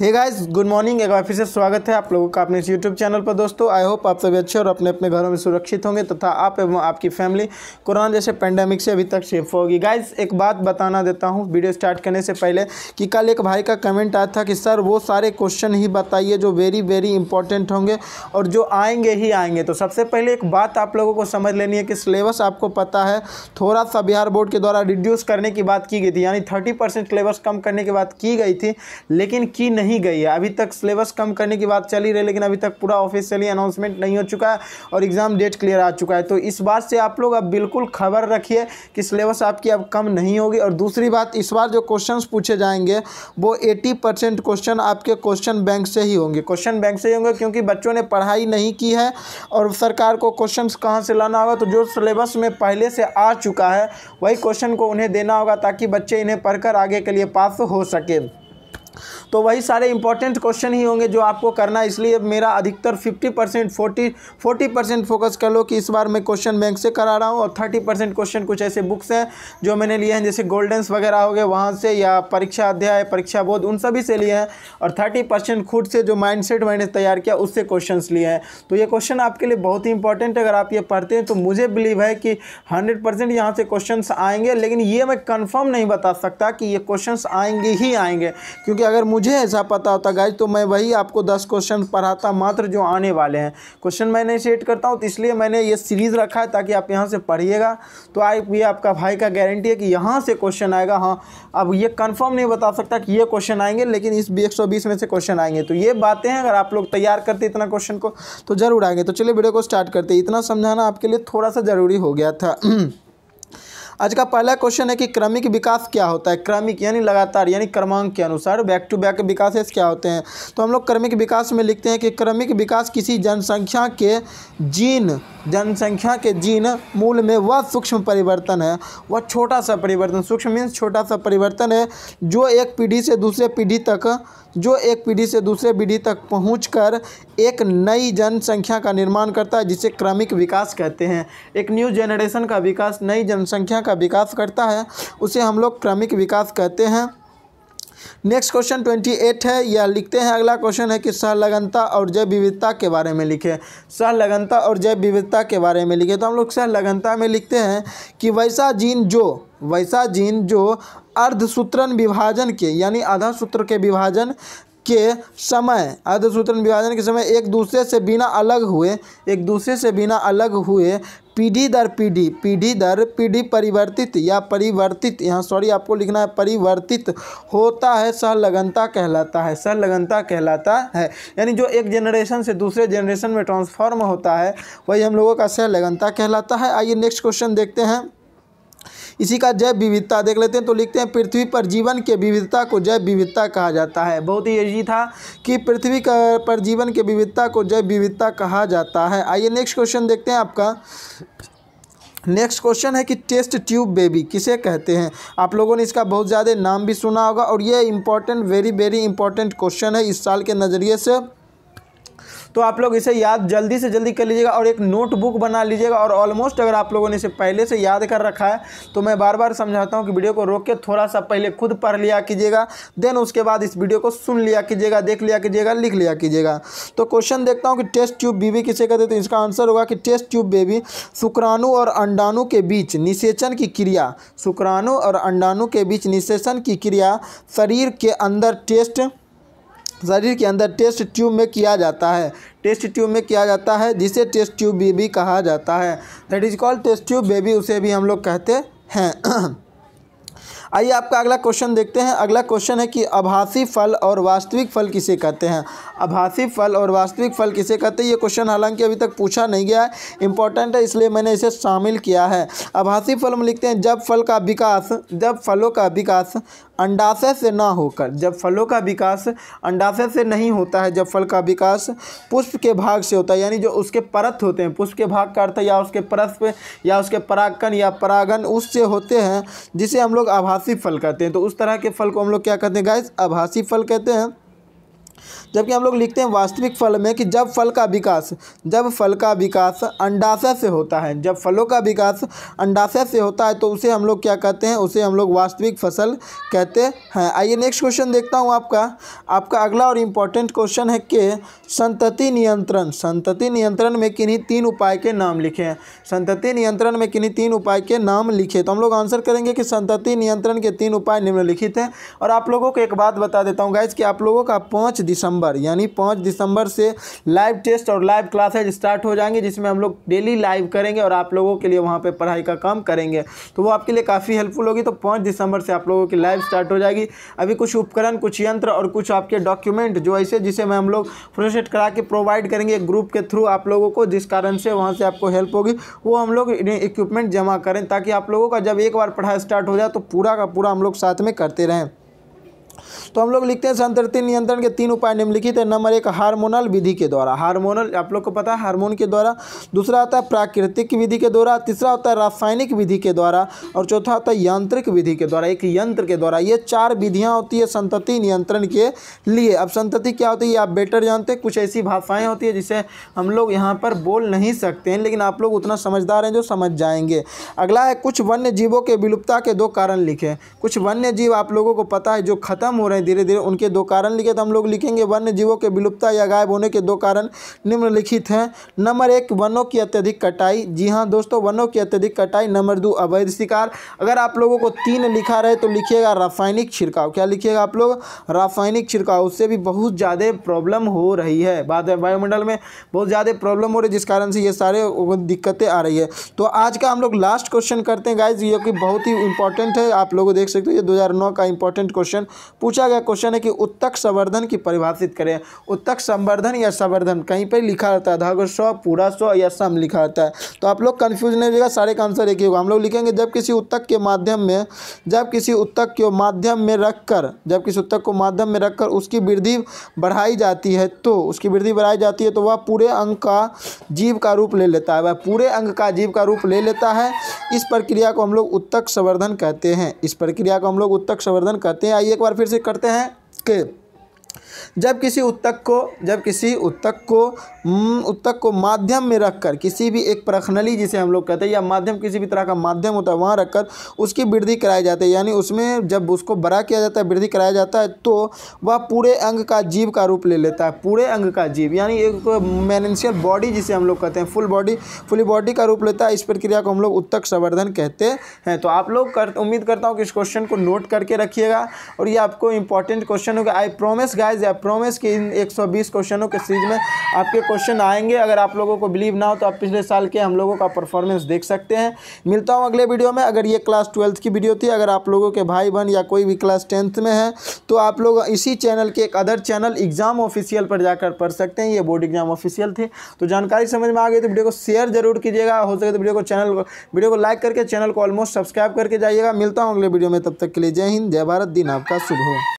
hey guys good morning एक बार फिर से स्वागत है आप लोगों का अपने इस यूट्यूब चैनल पर दोस्तों आई होप आप सभी अच्छे और अपने अपने घरों में सुरक्षित होंगे तथा आप एवं आपकी फैमिली कोरोना जैसे पेंडेमिक से अभी तक सेफ होगी गाइस एक बात बताना देता हूँ वीडियो स्टार्ट करने से पहले कि कल एक भाई का कमेंट आया था कि सर वो सारे क्वेश्चन ही बताइए जो वेरी वेरी इंपॉर्टेंट होंगे और जो आएंगे ही आएंगे तो सबसे पहले एक बात आप लोगों को समझ लेनी है कि सिलेबस आपको पता है थोड़ा सा बिहार बोर्ड के द्वारा रिड्यूस करने की बात की गई थी यानी थर्टी सिलेबस कम करने की बात की गई थी लेकिन की नहीं नहीं गई है अभी तक सिलेबस कम करने की बात चली रही है लेकिन अभी तक पूरा ऑफिशियली अनाउंसमेंट नहीं हो चुका है और एग्ज़ाम डेट क्लियर आ चुका है तो इस बार से आप लोग अब बिल्कुल खबर रखिए कि सिलेबस आपकी अब कम नहीं होगी और दूसरी बात इस बार जो क्वेश्चन पूछे जाएंगे वो एटी परसेंट क्वेश्चन आपके क्वेश्चन बैंक से ही होंगे क्वेश्चन बैंक से ही होंगे क्योंकि बच्चों ने पढ़ाई नहीं की है और सरकार को क्वेश्चन कहाँ से लाना होगा तो जो सिलेबस में पहले से आ चुका है वही क्वेश्चन को उन्हें देना होगा ताकि बच्चे इन्हें पढ़कर आगे के लिए पास हो सके तो वही सारे इंपॉर्टेंट क्वेश्चन ही होंगे जो आपको करना है इसलिए मेरा अधिकतर fifty percent forty forty percent focus कर लो कि इस बार मैं क्वेश्चन बैंक से करा रहा हूँ और थर्टी परसेंट क्वेश्चन कुछ ऐसे बुक्स हैं जो मैंने लिए हैं जैसे गोल्डन्स वगैरह हो गए वहाँ से या परीक्षा अध्याय परीक्षा बोध उन सभी से लिए हैं और थर्टी परसेंट खुद से जो माइंड मैंने तैयार किया उससे क्वेश्चन लिए हैं तो ये क्वेश्चन आपके लिए बहुत ही इंपॉर्टेंट अगर आप ये पढ़ते हैं तो मुझे बिलीव है कि हंड्रेड परसेंट यहाँ से क्वेश्चन आएंगे लेकिन ये मैं कन्फर्म नहीं बता सकता कि ये क्वेश्चन आएंगे ही आएंगे क्योंकि अगर मुझे ऐसा पता होता गाइज तो मैं वही आपको दस क्वेश्चन पढ़ाता मात्र जो आने वाले हैं क्वेश्चन मैं नहीं सेट करता हूँ तो इसलिए मैंने ये सीरीज़ रखा है ताकि आप यहाँ से पढ़िएगा तो आप ये आपका भाई का गारंटी है कि यहाँ से क्वेश्चन आएगा हाँ अब ये कन्फर्म नहीं बता सकता कि ये क्वेश्चन आएंगे लेकिन इस एक में से क्वेश्चन आएंगे तो ये बातें हैं अगर आप लोग तैयार करते इतना क्वेश्चन को तो ज़रूर आएंगे तो चलिए वीडियो को स्टार्ट करते इतना समझाना आपके लिए थोड़ा सा ज़रूरी हो गया था आज का पहला क्वेश्चन है कि क्रमिक विकास क्या होता है क्रमिक यानी लगातार यानी क्रमांक के अनुसार बैक टू बैक विकासेस क्या होते हैं तो हम लोग क्रमिक विकास में लिखते हैं कि क्रमिक विकास किसी जनसंख्या के जीन जनसंख्या के जीन मूल में वह सूक्ष्म परिवर्तन है वह छोटा सा परिवर्तन सूक्ष्म मीन्स छोटा सा परिवर्तन है जो एक पीढ़ी से दूसरे पीढ़ी तक जो एक पीढ़ी से दूसरे पीढ़ी तक पहुँच एक नई जनसंख्या का निर्माण करता है जिसे क्रमिक विकास कहते हैं एक न्यू जनरेशन का विकास नई जनसंख्या संरचना का विकास करता है उसे हम लोग क्रमिक विकास कहते हैं नेक्स्ट क्वेश्चन ट्वेंटी एट है या लिखते हैं अगला क्वेश्चन है कि सहलगनता और जैव विविधता के बारे में लिखें सहलगनता और जैव विविधता के बारे में लिखें तो हम लोग सहलगनता में लिखते हैं कि वैसा जीन जो वैसा जीन जो अर्धसूत्रण विभाजन के यानी आधा सूत्र के विभाजन के समय अर्धसूत्रण विभाजन के समय एक दूसरे से बिना अलग हुए एक दूसरे से बिना अलग हुए पीढ़ी दर पीढ़ी पीढ़ी दर पीढ़ी परिवर्तित या परिवर्तित यहाँ सॉरी आपको लिखना है परिवर्तित होता है सहलगनता कहलाता है सहलगनता कहलाता है यानी जो एक जनरेशन से दूसरे जनरेशन में ट्रांसफॉर्म होता है वही हम लोगों का सहलगनता कहलाता है आइए नेक्स्ट क्वेश्चन देखते हैं इसी का जैव विविधता देख लेते हैं तो लिखते हैं पृथ्वी पर जीवन के विविधता को जैव विविधता कहा जाता है बहुत ही ईजी था कि पृथ्वी पर जीवन के विविधता को जैव विविधता कहा जाता है आइए नेक्स्ट क्वेश्चन देखते हैं आपका नेक्स्ट क्वेश्चन है कि टेस्ट ट्यूब बेबी किसे कहते हैं आप लोगों ने इसका बहुत ज़्यादा नाम भी सुना होगा और ये important very very important question है इस साल के नज़रिए से तो आप लोग इसे याद जल्दी से जल्दी कर लीजिएगा और एक नोटबुक बना लीजिएगा और ऑलमोस्ट अगर आप लोगों ने इसे पहले से याद कर रखा है तो मैं बार बार समझाता हूँ कि वीडियो को रोक के थोड़ा सा पहले खुद पढ़ लिया कीजिएगा देन उसके बाद इस वीडियो को सुन लिया कीजिएगा देख लिया कीजिएगा लिख लिया कीजिएगा तो क्वेश्चन देखता हूँ कि टेस्ट ट्यूब बीबी किसे कहते तो इसका आंसर होगा कि टेस्ट ट्यूब बेबी शुक्राणु और अंडाणु के बीच निषेचन की क्रिया शुक्राणु और अंडाणु के बीच निषेचन की क्रिया शरीर के अंदर टेस्ट शरीर के अंदर टेस्ट ट्यूब में किया जाता है टेस्ट ट्यूब में किया जाता है जिसे टेस्ट ट्यूब बेबी कहा जाता है that is called test tube baby उसे भी हम लोग कहते हैं आइए आपका अगला क्वेश्चन देखते हैं अगला क्वेश्चन है कि आभासी फल और वास्तविक फल किसे कहते हैं आभासी फल और वास्तविक फल किसे कहते हैं ये क्वेश्चन हालांकि अभी तक पूछा नहीं गया है इंपॉर्टेंट है इसलिए मैंने इसे शामिल किया है आभासी फल में लिखते हैं जब फल का विकास जब फलों का विकास अंडाशय से ना होकर जब फलों का विकास अंडाशय से नहीं होता है जब फल का विकास पुष्प के भाग से होता है यानी जो उसके परत होते हैं पुष्प के भाग का अर्थ या उसके परत पे या उसके परागकण या परागन उससे होते हैं जिसे हम लोग आभासी फल कहते हैं तो उस तरह के फल को हम लोग क्या कहते हैं गाइस आभासी फल कहते हैं जबकि हम लोग लिखते हैं वास्तविक फल में कि जब फल का विकास जब फल का विकास अंडाशय से होता है जब फलों का विकास अंडाशय से होता है तो उसे हम लोग क्या कहते हैं उसे हम लोग वास्तविक फसल कहते हैं आइए नेक्स्ट क्वेश्चन देखता हूँ आपका आपका अगला और इम्पॉर्टेंट क्वेश्चन है कि संतति नियंत्रण संतति नियंत्रण में किन्हीं तीन उपाय के नाम लिखे संतति नियंत्रण में किन्हीं तीन उपाय के नाम लिखे तो हम लोग आंसर करेंगे कि संतति नियंत्रण के तीन उपाय निम्नलिखित हैं और आप लोगों को एक बात बता देता हूँ गाइज कि आप लोगों का पाँच दिसंबर यानी पाँच दिसंबर से लाइव टेस्ट और लाइव क्लासेज स्टार्ट हो जाएंगे जिसमें हम लोग डेली लाइव करेंगे और आप लोगों के लिए वहाँ पर पढ़ाई का काम करेंगे तो वो आपके लिए काफ़ी हेल्पफुल होगी तो पाँच दिसंबर से आप लोगों की लाइव स्टार्ट हो जाएगी अभी कुछ उपकरण कुछ यंत्र और कुछ आपके डॉक्यूमेंट जो ऐसे जिसे मैं हम लोग प्रोसेट करा के प्रोवाइड करेंगे एक ग्रुप के थ्रू आप लोगों को जिस कारण से वहाँ से आपको हेल्प होगी वो हम लोग इक्विपमेंट जमा करें ताकि आप लोगों का जब एक बार पढ़ाई स्टार्ट हो जाए तो पूरा का पूरा हम लोग साथ में करते रहें तो हम लोग लिखते हैं संतृप्ति नियंत्रण के तीन उपाय निम्नलिखित है नंबर एक हार्मोनल विधि के द्वारा हार्मोनल आप लोग को पता है हार्मोन के द्वारा दूसरा आता है प्राकृतिक विधि के द्वारा तीसरा होता है रासायनिक विधि के द्वारा और चौथा होता है यांत्रिक विधि के द्वारा एक यंत्र के द्वारा ये चार विधियाँ होती है संतति नियंत्रण के लिए अब संतति क्या होती है आप बेटर जानते हैं कुछ ऐसी भाषाएँ होती है जिसे हम लोग यहाँ पर बोल नहीं सकते हैं लेकिन आप लोग उतना समझदार हैं जो समझ जाएंगे अगला है कुछ वन्य जीवों के विलुप्ता के दो कारण लिखे कुछ वन्य जीव आप लोगों को पता है जो खत्म खत्म हो रहे हैं धीरे धीरे उनके दो कारण लिखे तो हम लोग लिखेंगे वन्य जीवों के विलुप्ता या गायब होने के दो कारण निम्नलिखित हैं नंबर एक वनों की अत्यधिक कटाई जी हाँ दोस्तों वनों की अत्यधिक कटाई नंबर दो अवैध शिकार अगर आप लोगों को तीन लिखा रहे तो लिखिएगा रासायनिक छिड़काव क्या लिखिएगा आप लोग रासायनिक छिड़काव उससे भी बहुत ज़्यादा प्रॉब्लम हो रही है बात है वायुमंडल में बहुत ज़्यादा प्रॉब्लम हो रही है जिस कारण से ये सारे दिक्कतें आ रही है तो आज का हम लोग लास्ट क्वेश्चन करते हैं गाइज ये कि बहुत ही इंपॉर्टेंट है आप लोग देख सकते हो ये 2009 का इंपॉर्टेंट क्वेश्चन पूछा गया क्वेश्चन है कि उत्तक संवर्धन की परिभाषित करें उत्तक संवर्धन या संवर्धन कहीं पर लिखा रहता है धागर स्व पूरा स्व या सम लिखा रहता है तो आप लोग कन्फ्यूज नहीं होगा सारे का आंसर एक ही होगा हम लोग लिखेंगे जब किसी उत्तक के माध्यम में जब किसी उत्तक के माध्यम में रखकर जब किसी उत्तक को माध्यम में रखकर उसकी वृद्धि बढ़ाई जाती है तो उसकी वृद्धि बढ़ाई जाती है तो वह पूरे अंग का जीव का रूप ले लेता है वह पूरे अंग का जीव का रूप ले लेता है इस प्रक्रिया को हम लोग उत्तक संवर्धन कहते हैं इस प्रक्रिया को हम लोग उत्तक संवर्धन कहते हैं आइए एक बार फिर फिर से करते हैं कि जब किसी उत्तक को जब किसी उत्तक को हम्म, उत्तक को माध्यम में रखकर किसी भी एक प्रखनली जिसे हम लोग कहते हैं या माध्यम किसी भी तरह का माध्यम होता है वहाँ रखकर उसकी वृद्धि कराई जाती है यानी उसमें जब उसको बड़ा किया जाता है वृद्धि कराया जाता है तो वह पूरे अंग का जीव का रूप ले लेता है पूरे अंग का जीव यानी एक मैनेंशियल बॉडी जिसे हम लोग कहते हैं फुल बॉडी फुली बॉडी का रूप लेता है इस प्रक्रिया को हम लोग उत्तक संवर्धन कहते हैं तो आप लोग कर उम्मीद करता हूँ कि इस क्वेश्चन को नोट करके रखिएगा और ये आपको इंपॉर्टेंट क्वेश्चन होगा I promise guys guys I promise कि इन 120 क्वेश्चनों के सीरीज में आपके क्वेश्चन आएंगे अगर आप लोगों को बिलीव ना हो तो आप पिछले साल के हम लोगों का परफॉर्मेंस देख सकते हैं मिलता हूँ अगले वीडियो में अगर ये क्लास ट्वेल्थ की वीडियो थी अगर आप लोगों के भाई बहन या कोई भी क्लास टेंथ में है तो आप लोग इसी चैनल के एक अदर चैनल एग्जाम ऑफिशियल पर जाकर पढ़ सकते हैं ये बोर्ड एग्जाम ऑफिशियल थे तो जानकारी समझ में आ गई तो वीडियो को शेयर जरूर कीजिएगा हो सके तो वीडियो को चैनल वीडियो को लाइक करके चैनल को ऑलमोस्ट सब्सक्राइब करके जाइएगा मिलता हूँ अगले वीडियो में तब तक के लिए जय हिंद जय भारत दिन आपका शुभ हो